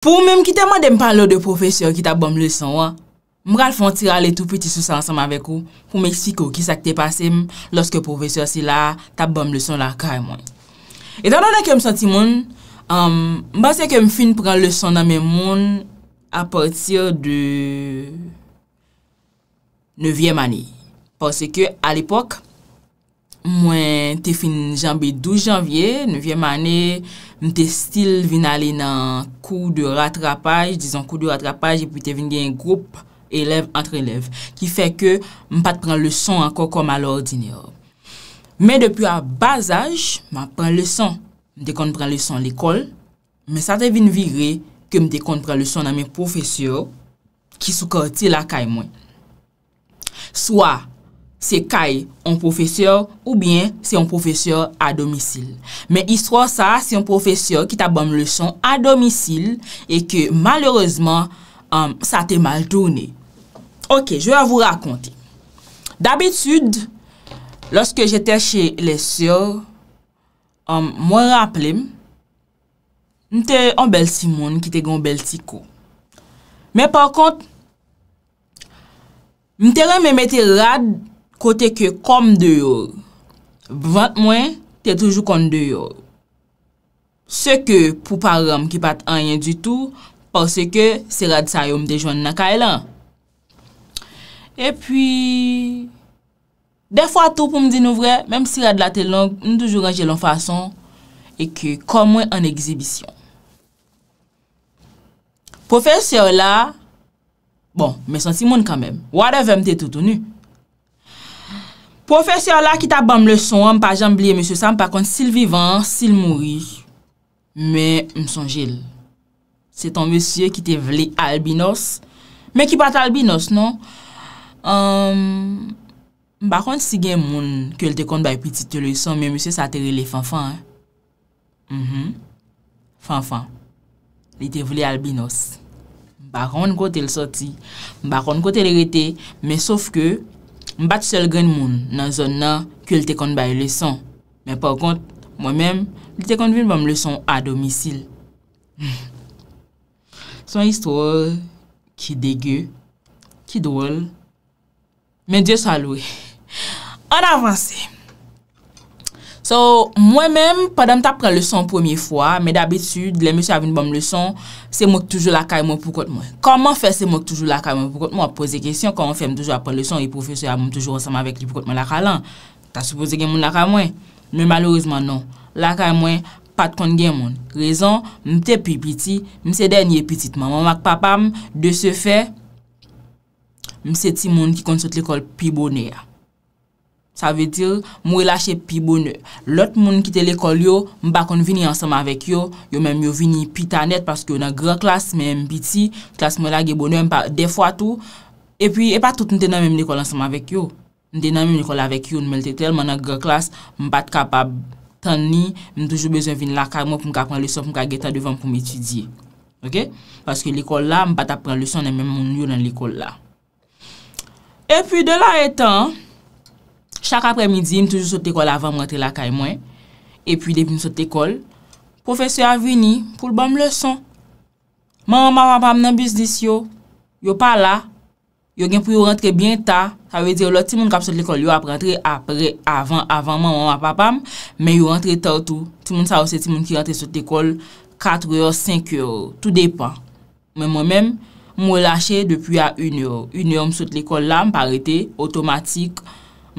Pou mèm kitèman dèm parlò dè profesyon ki tap bom lèson wè, m ral fwantira lè tou peti sou sa lansam avèk wè pou m ekspik wè ki sak te pasèm lòske profesyon si la tap bom lèson la kèy e mwen. Etanonè kèm santi moun, m basè kèm fin pran lèson nan mè moun apatir de 9è manè, pòsè kè al epok, Mwen te fin janbi 12 janvye 9e manè Mwen te stil vin ale nan Kou de ratrapaj Dizan kou de ratrapaj Epi te vin gen yon group Elev entre elev Ki fe ke mwen pat pren lèson anko kom al ordinè Men depi a bazaj Mwen pren lèson Mwen te kon pren lèson l'ekol Men sa te vin virè Ke mwen te kon pren lèson nan men profesyon Ki sou koti la kay mwen Soa se kay on profesor ou bien se on profesor a domisil. Men isro sa, se on profesor ki ta bom leson a domisil e ke malerozman sa euh, te mal tourne. Ok, jwe a vou rakonte. Dabitude, loske jete che lesor, euh, mwen rappele, mte o bel simon ki te gon bel tiko. Men pwakont, mte reme mette rad kote ke kom de yor. Bwant mwen, te toujou kon de yor. Se ke pou par ram ki pat anyen du tou, pwase ke se rad sa yom de joun naka elan. E pwi, defwa tou pou mdi nou vre, mem si rad la te long, mwen toujou raje loun fason, e ke kom mwen an egzibisyon. Profesyor la, bon, mwen san si moun kamem, wade vèm te toutouni. Profesyon la ki ta bam leson, an pa jamb liye, monsye san, pa kont si li vivan, si li mouri, me msonjel. Se ton monsye ki te vle albinos, me ki pat albinos, non? Mba kont si gen moun, ke l te kont bay piti te leson, me monsye sa te rele fanfan, mhm, fanfan, li te vle albinos. Mba kont kote l soti, mba kont kote l rete, me sof ke, Mbat sel gen moun nan zon nan kwe lte kond bay leson. Men pwakont, mwen men, lte kond vin pwam leson a domisil. San histwo ki dege, ki dwol, men dje salwe. An avansi. So, mwen men, padan m ta pren lèson pwemye fwa, mè d'abitude, lè mè sè avèn bèm lèson, sè mòk toujou lakay mwen poukot mwen. Koman fè sè mòk toujou lakay mwen poukot mwen? Pozè kèsyon, koman fè m toujou apren lèson, e profesyon moun toujou ronsanm avèk li poukot mwen lakay lan? Ta soupozè gen moun lakay mwen? Mè malouzman non. Lakay mwen pat kon gen moun. Rezon, m te pi piti, m se denye piti tman. M wak papam, de se fè, m se ti moun ki Sa ve til, mwen wè la che pi bonè. Lot mwen kite l'ekol yo, mwen pa kon vini ansama vek yo. Yo mwen mwen vini pi tanet, paske yo nan gra klas, mwen mwen piti. Klas mwen la ge bonè, mwen pa defwa tou. E pi, e pa tout, mwen te nan mwen mwen ekol ansama vek yo. Mwen te nan mwen mwen ekol avek yo, mwen mwen te tel, mwen nan gra klas, mwen pa te kapab tan ni, mwen toujou bejwen vini la kag mwen pou mwen ka pran luson, pou mwen ka geta devan pou mwen etidye. Ok? Paske l'ekol la, mwen pa ta pran luson, Chak apremidim, toujou sot ekol avan m rentre la kay mwen. E pi depi m sot ekol, profeseur avini pou l bom leson. Man man wap apam nan bis dis yo. Yo pa la. Yo gen pou yo rentre bien ta. Sa ve di yo lor ti moun kap sot ekol yo ap rentre apre, avan, avan man man wap apam, men yo rentre ta ou tou. Ti moun sa ou se ti moun ki rentre sot ekol katre yo, senk yo, tou depan. Men m wèm, m wèl lâche depi a un yo. Un yo m sot ekol la, m parete, otomatik,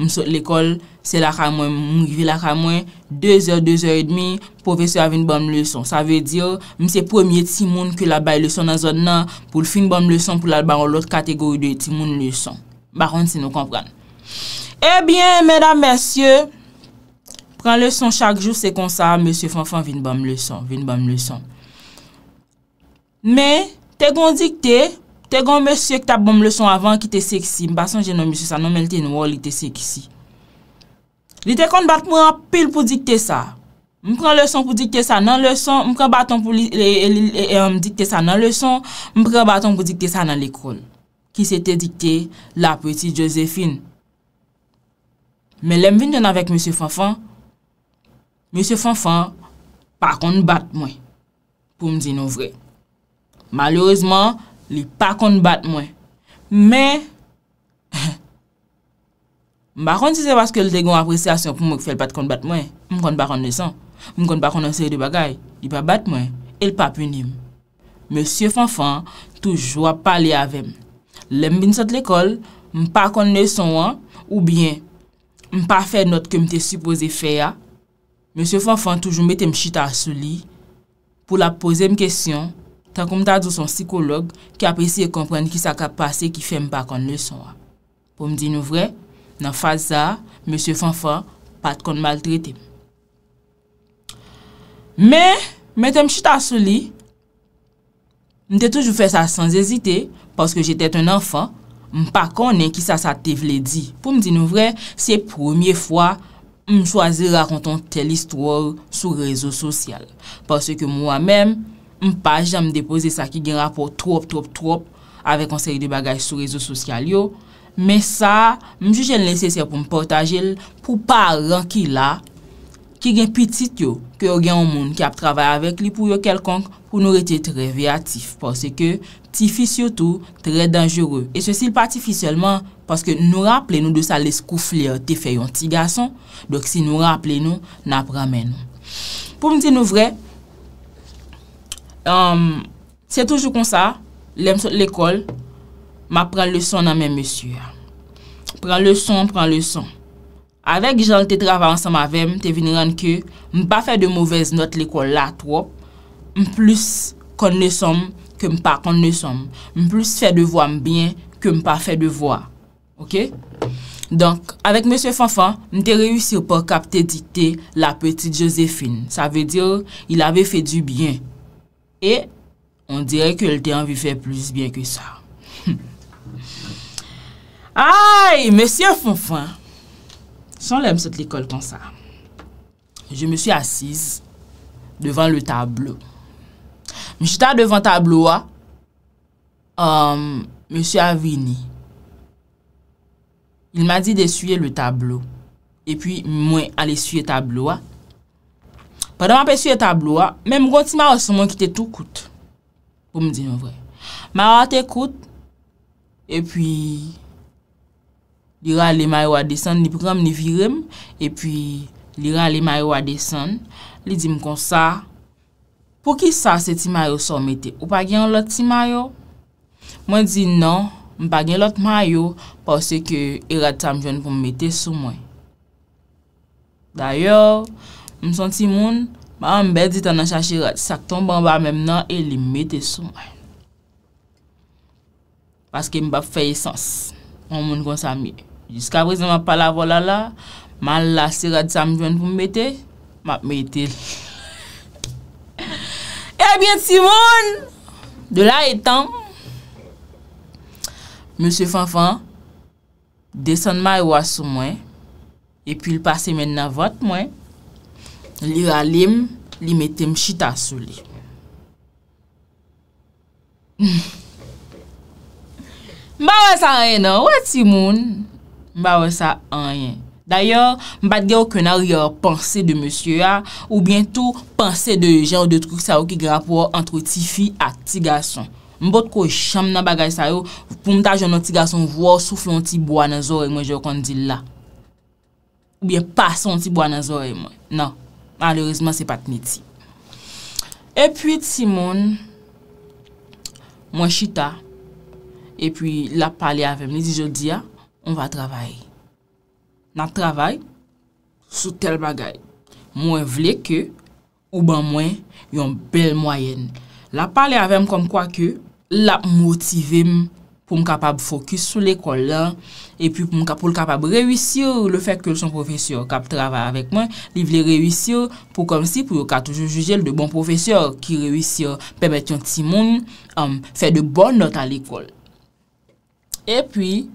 Mwen sot l'ekol, se lakha mwen, mwen mwen givi lakha mwen, 2h, 2h30, profeseur avin ban mwen lèson. Sa ve diyo, mwen se pwemye timoun ki la bay lèson nan zon nan, pou l fin ban mwen lèson pou la ban ou lot kategori de timoun lèson. Bakon, se nou kompran. E eh bien, mèdam, mèsyè, pran lèson chak jou, se kon sa, mèsyè fanfan, vin ban mwen lèson, vin ban mwen lèson. Mè, te kon dik te... Te gwa mè sè k tap bom lè son avan ki te sèk si, mpa san jenon mè sè sa nan, men te nou wò li te sèk si. Li te kont bat mwen apil pou dikte sa. Mpran lè son pou dikte sa nan lè son, mpran baton pou li, e an e, e, dikte sa nan lè son, mpran baton pou dikte sa nan lè kol. Ki se te dikte la pweti Josefine. Mè lem vin dè nan vek mè sè fanfan, mè sè fanfan, pa kont bat mwen, pou mdi nou vre. Malouzman, li pa kon bat mwen. Men, m bakon si se paske l de gon apresyasyon pou m wèk fèl pat kon bat mwen, m kon bakon nesan. M kon bakon anseye de bagay, li pa bat mwen, el pa punim. Monsie Fonfon, toujwa pale avem. Lem bin sot l ekol, m pa kon nesan wan, ou bien, m pa fè not ke m te supose fè ya. Monsie Fonfon toujwa metem chita sou li, pou la pose m kesyon, tan kon mta do son psikolog, ki apresi e kompren ki sa ka pase ki fe mpa kon le son a. Po mdi nou vre, nan faza, M. Fanfan pat kon maltrete. Me, me te mchi tasoli, mte toujou fe sa san zezite, paske jete un anfan, mpa konen ki sa sa te vle di. Po mdi nou vre, se premier fwa, mchoazi rakonton tel istor sou rezo sosyal. Paske mwa menm, m pa jen m depose sa ki gen rapor trop trop trop avek an seri de bagaj sou rezo sosyal yo, men sa, m jou jen lese ser pou m portaje l, pou pa ran ki la, ki gen pitit yo, ki yo gen ou moun ki ap travay avek li pou yo kelkonk, pou nou rete tre veatif, pwase ke ti fisyotou tre denjereu. E se sil pa ti fisyolman, paske nou rapple nou de sa l eskoufler te feyon ti gason, dok si nou rapple nou, nap ramen nou. Pou m te nou vre, Um, sè toujou kon sa, lèm sot l'ekol, ma pran lèson nan men mè mèsyou. Pran lèson, pran lèson. Avèk jèl te trava ansan ma vèm, te vini ran kè, mè pa fè de mouvèz not l'ekol la, mè plus kon lèson mè, ke mè pa kon lèson mè. Mè plus fè de vwa mè byen, ke mè pa fè de vwa. Avèk mè sè fanfan, mè te reyousir pou kap te dikte la petit Josephine. Sa vè dir, il avè fè du byen. E, on dirè kèl te anvi fè plus byen kè sa. Ay, mè sè fè fè fè. Sè an lèm sè t'l'ékol kon sa. Je mè sè assise devan lè tablou. Mè sè ta devan tablou wè. Euh, mè sè avini. Il mè a di dè souyè lè tablou. E pwi mwen alè souyè tablou wè. mwen apesye tablo a, men mwen kon ti mayo sou mwen ki te tou kout, pou mwen di nou vwe. Mayo a te kout, e pwi, li rale mayo a desen, li pwikran mwen virem, e pwi, li rale mayo a desen, li di mwen kon sa, pou ki sa se ti mayo sou mette, ou pa gen lot ti mayo? Mwen di nan, mwen pa gen lot mayo, non, pou se ke erat tam joun pou mwen mette sou mwen. Daryo, mwen di nan, M son Timoun, m a m bedi tan an chache rat, sak ton bamba mèm nan, e li metè sou mwen. Paske m bap fèye sens, moun moun konsa mè. Jiska brez m a pala vola la, m a lase rat sa m jwen pou m metè, m ap metè. E bien Timoun, de la etan, m sè fanfan, desenman y waz sou mwen, e pi l pase men nan vat mwen, Li ralim, li metem chita sou li. Mba wè sa an yen, no? Wè ti moun? Mba wè sa an yen. Danyo, mbat gen yo kwenari yo pansè de monsye ya, ou bientou pansè de gen ou de trouk sa yo ki grap wò antro ti fi ak ti gason. Mbot ko chanm nan bagay sa yo, pou mta jen nou ti gason wò, souflon ti bwana zore mwen, jè yo kondi la. Ou bie pason ti bwana zore mwen, no. Alorizman se pat neti. E pwi Simon, mwen chita, e pwi la pale avem. Ni di jodi ya, ah, on va travay. Na travay, sou tel bagay. Mwen vle ke, ou ban mwen, yon bel mwayen. La pale avem kon kwa ke, la motivem. pou m kapab fokus sou l'ekol la, epi pou l kapab rewisyor le fek ke son profesyor kap trava avek mwen, li vle rewisyor pou kon si pou bon um, yo ka toujou jujel de bon profesyor ki rewisyor, pèmètyon ti moun fè de bon not al ekol. Epi,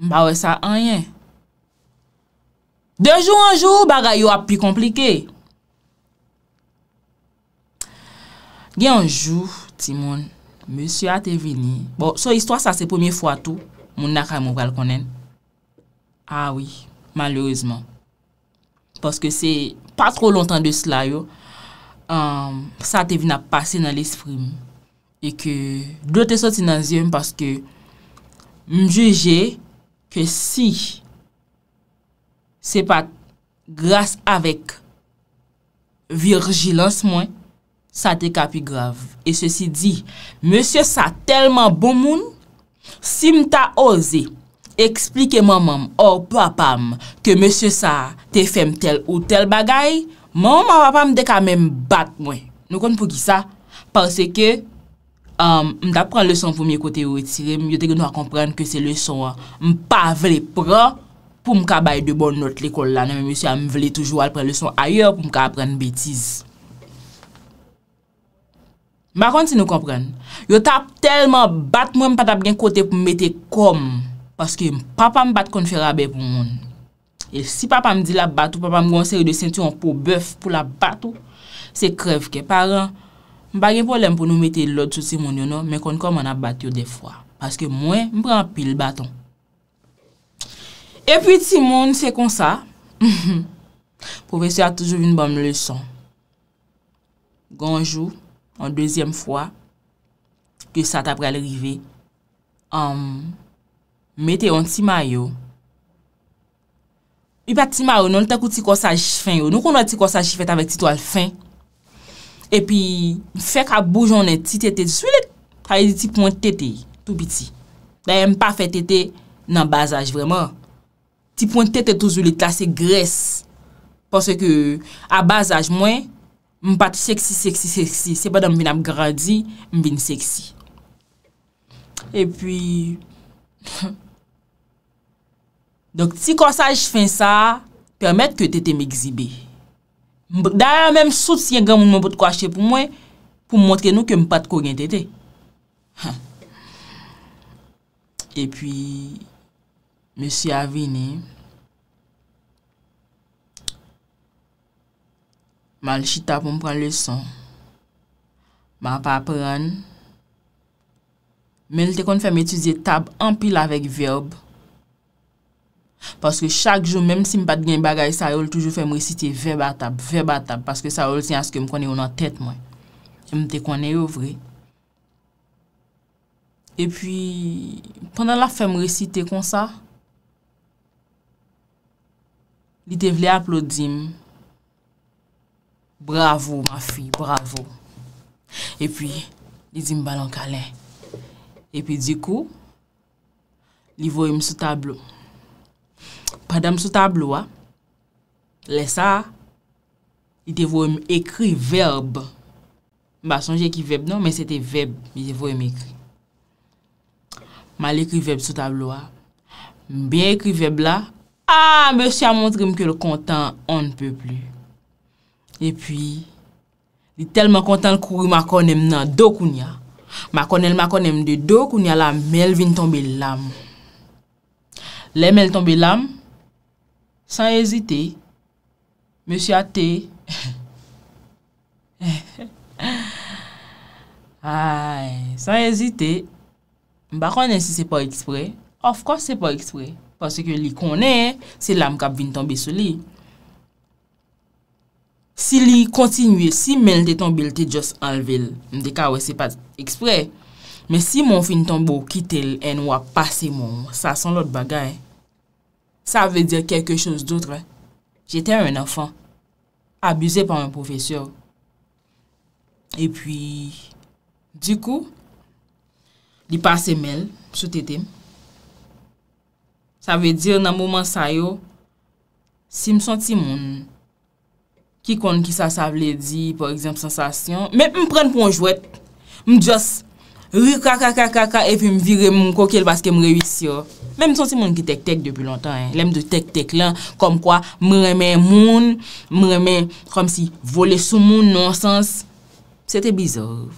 m ba wè sa anyen. Dejou anjou, baga yo ap pi komplike. Gen anjou, ti moun, Monsi a te vini. Bon, son istwa sa se pwemye fwa tou. Moun a ka mou valkonen. A wii, malourezman. Paske se pa tro lontan de slayo. Sa te vina pase nan l'espri moun. E ke, dote sa ti nan zi moun paske m juje ke si se pa glas avek virjilans moun sa te kapi grav. E se si di, monsye sa telman bon moun, si mta oze, eksplike maman, or papam, ke monsye sa te fem tel ou tel bagay, maman papam de kamen bat mwen. Nou kon pou ki sa? Pase ke, um, mta pran leson pou mye kote ou etirem, yote genwa kompran ke se leson, m pa vle pran, pou m ka bay de bon not l'ekol lana, monsye sa m vle toujou al pran leson ayer, pou m ka apren betiz. Ma konti nou kompren, yo tap telman bat mwen pat ap gen kote pou mette kom, paske papa m bat konferabe pou moun. E si papa m di la bat ou, papa m gonseri de sentyon pou bèf pou la bat ou, se krev ke paran, m bagen polem pou nou mette lòd sou si moun yon nou, men konkom an ap bat yo defwa, paske mwen m pran pil baton. E pi ti moun se kon sa, profesi a toujou vin ban m lèson. Ganjou, an dezyen fwa, ke sat apre al rive, am, mete an tima yo, ipa tima yo, nan lten kou ti konsaj fin yo, oh. nou konwa ti konsaj chifet avèk ti to al fin, epi, fek a boujounen ti tete diswile, haye di ti pon tete, tou biti, daye mpa fe tete nan bazaj vreman, ti pon tete touzou li klasi gres, porsè ke, a bazaj mwen, M pati seksi, seksi, seksi. Se pa dan m vin ap gradi, m vin seksi. E pwi... Donk ti konsaj fin sa, permette ke tete m ekzibe. M brida yon menm sout si yon gen moun moun pot kwa che pou mwen, pou m montre nou ke m pati kou gen tete. E pwi... M se avine... Mal chita pou m pran leson. Ma pa pran. Men l te kon fèm etuze tab empil avèk verbe. Paske chak jou, mèm si m pat gen bagay, sa yol toujou fèm resite verbe atab, verbe atab. Paske sa yol ti an skèm kon yon an tèt mwen. M te kon yon vre. E pwi, pandan la fèm resite kon sa, li te vle aplodim. M, Bravo, ma fi, bravo. E pi, li di mi balon kalen. E pi di kou, li voye m sou tablo. Pada m sou tablo, lè sa, li te voye m ekri verb. M ba sonje ekri verb nan, men se te verb, li te voye m ekri. Ma lè ekri verb sou tablo. Ah, Mbyen ekri verb la, a, mè sya montre m ke lè kontan, an ne pe pli. E pi, li telman kontan kourou makonem nan do kounya. Makonel makonem de do kounya la mel vin tombe lam. Le mel tombe lam, san yezite, me sou ate. San yezite, bakonem si se po ekspre, ofkos se po ekspre. Pase ke li konen, se lam kap vin tombe soli. Si li kontinuye, si men de ton bel te jos anlevel, m de ka we se pat ekspre, men si mon finiton bo kitel en wap pase mon, sa son lot bagay. Sa ve dir kek kechons doutre. Jete un anfan, abuse pan un profesor. E pi, di kou, li pase men, sou tete. Sa ve dir nan mouman sa yo, si m senti mon... ki kon ki sa sa vle di, por eksem sensasyon, me m pren pou an jwet, m jos, rikakakaka, e pi m vire m kokel, paske m rewisyon. Me m sosi m an ki tek tek, depi lontan, lem de tek tek lan, kom kwa, m remen moun, m remen, kom si, vole sou moun, non sens, sete bizor.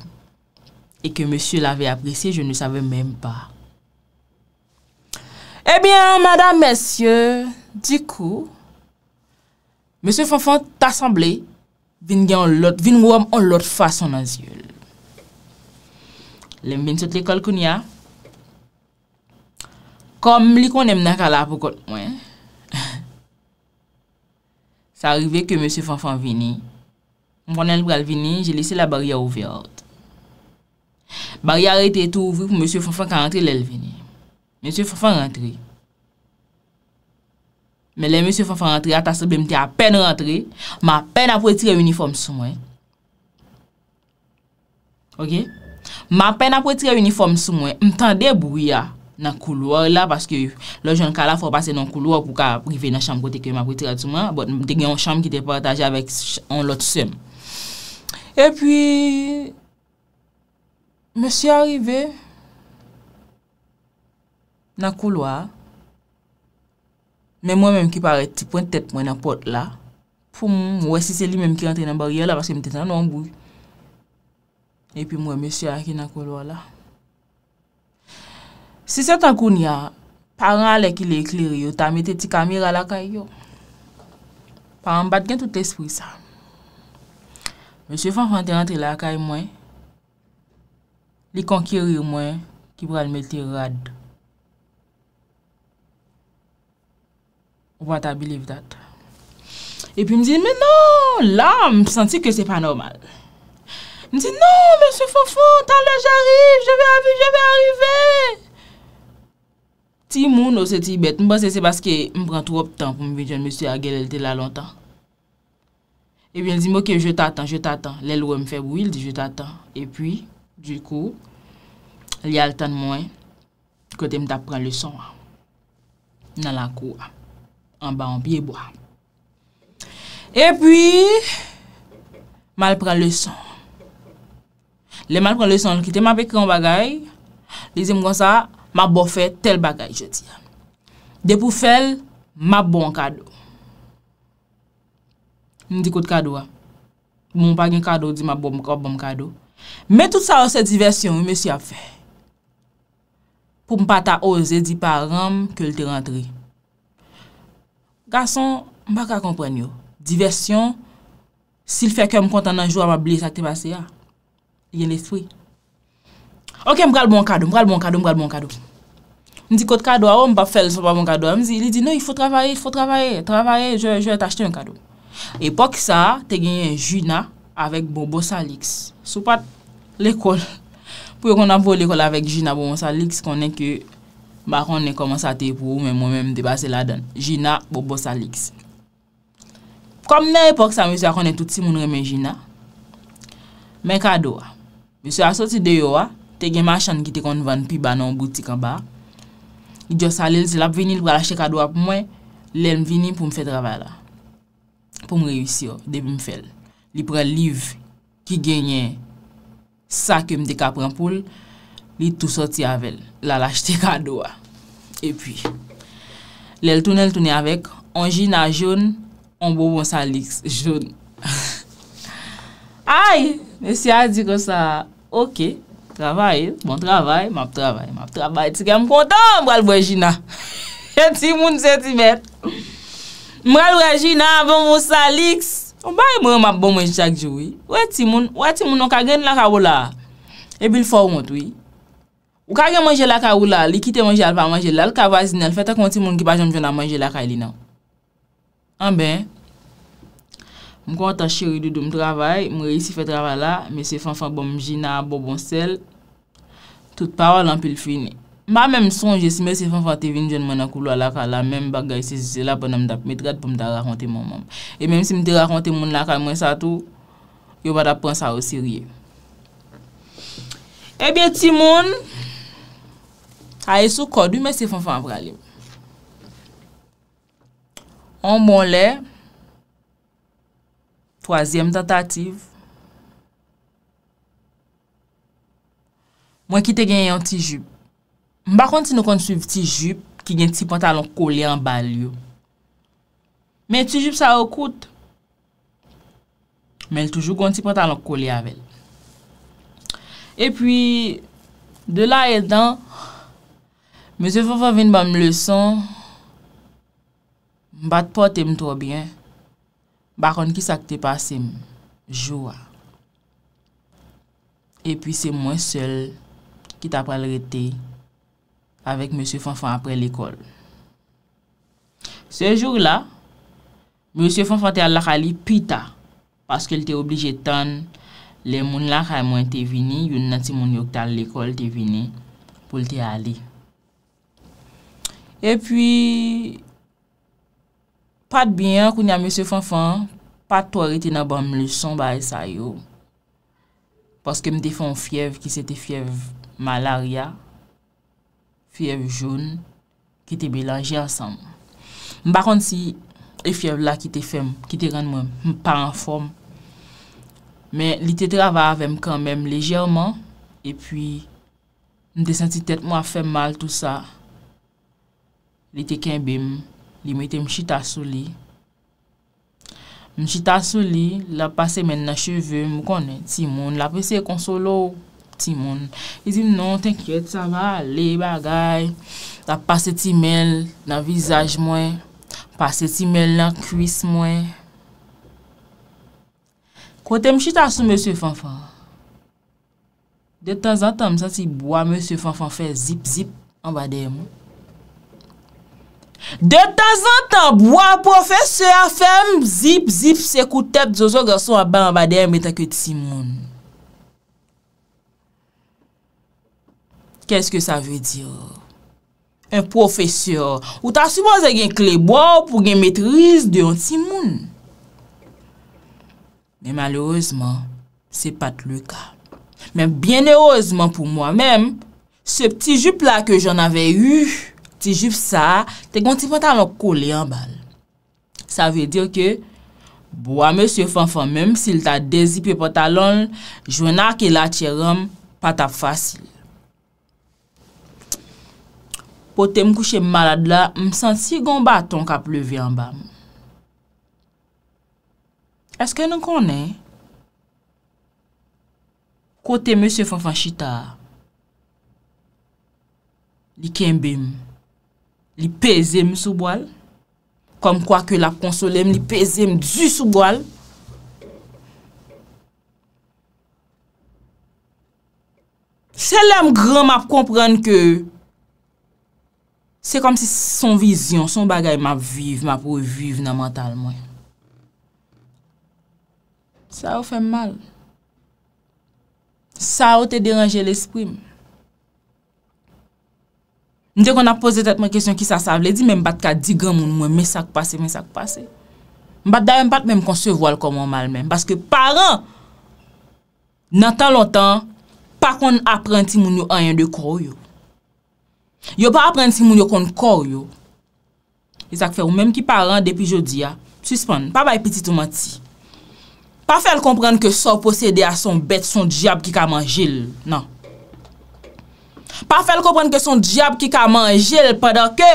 E ke msye l avè apresye, je ne save mèm pa. Ebyen, eh madame, msye, di kou, Mese Fonfon tasemble vin gwen an lot, vin gwen an lot fason an zyol. Lem vin sot le kol kon ya. Kom li kon em nan kalap pokot mwen. Sa arrive ke Mese Fonfon vini. Mwen kon el pral vini, jelise la bariya ouvyot. Baryaya reyte tou ouvi pou Mese Fonfon kan rentri lel vini. Mese Fonfon rentri. Men le monsi fwa fwa rentre a taso be mte apen rentre, ma apen apwetre uniform sou mwen. Okey? Ma apen apwetre uniform sou mwen, mte an debouya nan kouloar la, paske lò joun kala fwa pase nan kouloar pou ka rive nan chanm kote kwen ma apwetre a tout mwen, bon mte gen yon chanm ki te partaje avèk yon lotou sèm. E pwi, monsi arive nan kouloar Ne mwen menm ki pare ti pwen tet mwen nan pot la. Fou mwen mwen si se li menm ki rentre nan bariyon la paske mwen tet nan anbou. E pi mwen mwen se a ki nan kolwa la. Si se tan koun ya, paran ale ki le ekleri yo ta mette ti kamira la kay yo. Paran bat gen tout espri sa. Mwen se fang fante rentre la kay mwen. Li konkir yo mwen ki pran mette rad yo. wata biliv dat. Epi m zi, men non, la, m senti ke se pa normal. M zi, non, m se fofo, tan le jari, je ve avi, je ve avive. Ti moun ou se ti bet, m basi se baske m pran tou wap tan pou m vijon m se agel elte la lontan. Epi el zi, m ok, je tatan, je tatan. Lèl wèm febou, il di, je tatan. Epi, du kou, li al tan mwen, kote m tap pran lison, nan la kou ap. An ba, an piye bo a. E pi, mal pre le son. Le mal pre le son, ki te ma pe ki an bagay, le zi mwen kon sa, ma bo fe tel bagay, je di. De pou fel, ma bon kado. Mwen di kou de kado a. Mwen pa gen kado, di ma bon kado. Bon Me tout sa ose oh, diversyon, yon mwen si a fe. Pou mwen pa ta ose, di pa ram, ke l te rentre yon. Kansan, mba ka kompren yo. Diversyon, sil fè kèm kontan anjou a mba blis ak te basè ya. Yen lespoui. Okèm bral bon kado, bral bon kado, bral bon kado. Mdi kote kado a, ah, mba fel so bral bon kado a. Mzi, li di nou, il fò travaye, non, il fò travaye, travaye, jè, jè, jè, t'achete yon kado. E pok sa, te genye yon jina avèk bonbosaliks. Sou pat l'ekol. Pou yo kon avò l'ekol avèk jina bonbosaliks, konen ke... Mwen konnen koman sa te pou mwen mwen mwen mwen debase la dan. Jina Bobo Salix. Kom nan epok sa mwen konnen tout si moun remen Jina. Men kado a. Mwen se asoti de yo a. Tegen man chan gite konvan pi banan boutik an ba. I djo salil se lap vini l pou alache kado a pou mwen. Len vini pou mwen fe travay la. Pou mwen rewisi yo debi mwen fel. Li pre liv ki genye sak yo mwen dekapran poul. Li tou soti avel. La lajte kado a. E pi. Lel toune, lel toune avek. Anjina joun. Ombou monsalik. Joun. Ay. Mesi a di kon sa. Ok. Travay. Bon travay. Map travay. Map travay. Ti gen m kontan. Mwal mwenjina. E timoun sentimet. Mwal mwenjina. Ombou monsalik. Ombou mwenjina. Ombou mwenjina. Ombou mwenjina. Ombou mwenjina. Ombou mwenjina. Ombou mwenjina. Ombou mwenjina. Ombou mwenjina Ou kage manje laka ou lal, i kite manje lal pa manje lal, ka vazine lal, fete kon ti moun ki pa jom jona manje laka ili nou. An ben, mwen konta cheri do m travay, mwen reisi fete travay la, mwen se fanfan bon mjina, bon bon sel, tout pa walan pil fwine. Ma men m sonje si mwen se fanfan te vin jon manan kou lal laka la, men bagay se zela bon an dap, met rad pou m da rakonte moun moun. E menm si m de rakonte moun laka mwen sa tou, yo bad ap pransa ou sirye. E eh ben ti moun... A e sou kodu bon mwen se fwen fwen avralem. On moun le, toazyem datatif, mwen kite gen yon ti jup. Mba konti nou konti souv ti jup, ki gen ti pantalon kole an bal yo. Men ti jup sa wakout. Men toujou kon ti pantalon kole avel. E pwi, de la e dan, Mr. Fonfon vin ba m lèson, m bat potèm trobyen, bakon ki sak te pasèm, jowa. E pi se mwen sel ki tapal rete avèk Mr. Fonfon apre l'ekol. Se jour la, Mr. Fonfon te al lakali pita, paske l te oblije ton le moun lakay mwen te vini, yon nati moun yok ta l l'ekol te vini pou l te ali. E pwi, pat biyan kou ni a M. Fonfon, pat to rete nan ban mle son ba esay yo. Paske m de fon fyev ki se te fyev malaria, fyev joun, ki te belanje asan. M bakon si, e fyev la ki te fem, ki te rend mwen, m pa an form. Men, li te drava avem kanmen lejerman, e pwi, m de senti tet mwa fem mal tout sa. li teken bèm, li mwen te mchita sou li. Mchita sou li, la pase men nan cheve, mwen konen timon, la pase konsolo timon. I zin nou tenkyet, sa mwen ale bagay, la pase ti men nan vizaj mwen, pase ti men nan kuis mwen. Kote mchita sou mwen se fanfan. De tan zatan mwen sa ti bwa mwen se fanfan fe zip zip an badè mwen. De tazan tan bo a profeseur a fem zip zip sekou tep zozo gansou a ban an baden metan ke ti moun. Kè s ke sa ve diyo? Un profeseur ou ta suban zè gen kle bo pou gen metrize de yon ti moun. Men malouzman, se pat le ka. Men bien nouzman pou mwen men, se pti jup la ke jen avè yu... Ti jup sa, te gwen ti pata mwen kole yon bal. Sa vey dir ke, bo a Monsie Fonfon menm, sil ta dezipi pata lon, jwen a ke la tjerom, pata fasil. Po te mkouche malad la, msansi gwen baton ka pleve yon bal. Eske nou konen? Kote Monsie Fonfon chita, li ken bem, li peze m sou boal, kom kwa ke la konsolem, li peze m du sou boal, selèm gran ma komprende ke, se kom si son vizyon, son bagay ma vive, ma pou vive nan mental mwen. Sa ou fe mal, sa ou te deranje l'esprime, Mde kon ap pose tetman kesyon ki sa savle, di men bat ka digan moun mwen mesak pase, mesak pase. Men bat dayan bat menm kon se vo al komon mal men. Baske paran, nan tan lon tan, pa kon apren ti moun yo an yon de kor yo. Yo pa apren ti moun yo kon kor yo. E sak fe ou, menm ki paran depi jodi ya, suspon, pa bay piti tou mati. Pa fel kompren ke so posede a son bet, son diab ki ka manjil, nan. Pa fel kopan ke son diab ki ka manje el padakè.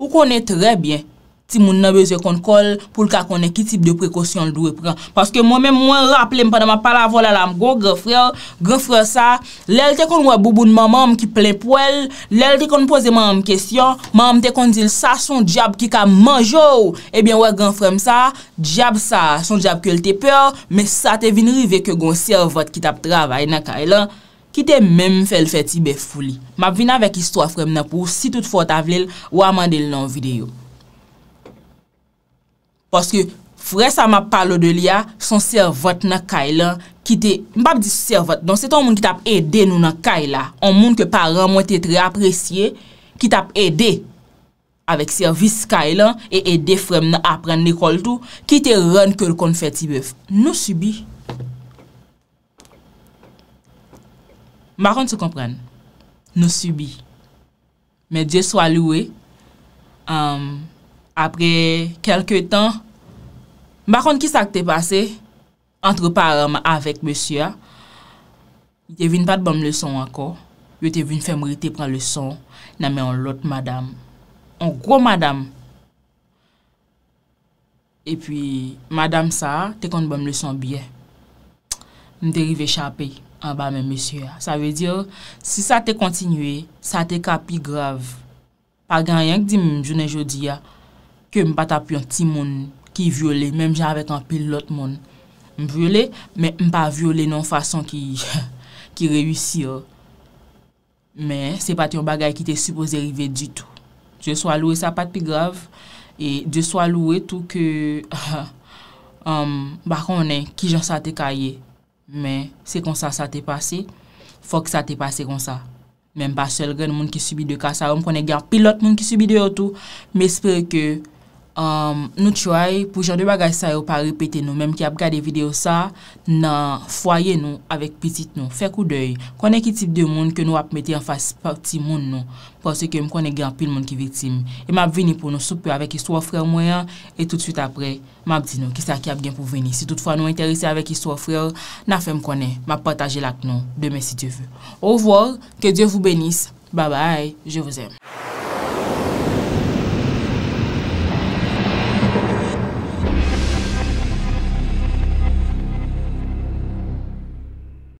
Ou konen trebyen. Ti moun nabezye kon kol pou lka konen ki tip de prekosyon ldou e pran. Paske moun men mwen rap lem padan mwen pala vol alam. Gon, gen frèl, gen frèl sa. Lèl te kon wè bouboun mamanm ki plen pwèl. Lèl te kon pose mamanm kesyon. Mamanm te kon dil sa son diab ki ka manjou. Ebyen wè gen frèl msa. Diab sa, son diab ki el te pèr. Mè sa te vin rive ke gonsir vòt ki tap travay nan kailan. Ki te menm fèl fèti bè fwou li. Map vin avèk istwa fwèm nan pou, si tout fòt avlèl, waman del nan videyo. Paske, fwè sa map palo de li a, son servot nan kay lan, ki te... Mbap di servot, don se ton moun ki tap edè nou nan kay la. On moun ke paran mwen te tre apresye, ki tap edè. Avèk servis kay lan, e edè fwèm nan apren de kol tou, ki te ren kèl kon fèti bèf. Nou subi. Mbakon se kompren, nou subi. Men, Dje swa loue. Um, apre, kelke tan, mbakon ki sa kte pase, antre parem avèk mèsyè, y te vin pat bom lèson akò, y te vin fem rite pran lèson, nan men an lot madame, an gro madame. E pi, madame sa, te kont bom lèson biè. Mdè rive chapè. An ba men, mesye, sa ve diyo, si sa te kontinue, sa te ka pi grav. Pa gen, yonk di m jounen jodi ya, ke m pat ap yon ti moun ki viole, menm jan avet an pil lot moun. M viole, menm pa viole nan fason ki rewisi yo. Men, se pat yon bagay ki te supose rive di tou. Je swa loue sa pat pi grav, e je swa loue tou ke bakonnen ki jan sa te kaye. Men, se kon sa sa te pase, fok sa te pase kon sa. Mem pa sel gen moun ki subi de kasa, rem kon e gen pilot moun ki subi de otou, men espere ke... Um, nou choy pou jan de bagaj sa yo pa repete nou menm ki ap gade video sa nan foye nou avèk pitit nou fè kou dèy konen ki tip de moun ke nou ap mette an fasi pati moun nou pòsè ke m konen gen apil moun ki vitim e m ap vini pou nou soupe avèk iswa frèl mwen e tout süt apre m ap di nou ki sa ki ap gen pou vini si tout fwa nou interese avèk iswa frèl nan fèm konen, m ap pataje lak nou demè si djè vè ouvòr, ke djè vou benis, babay, je vòzèm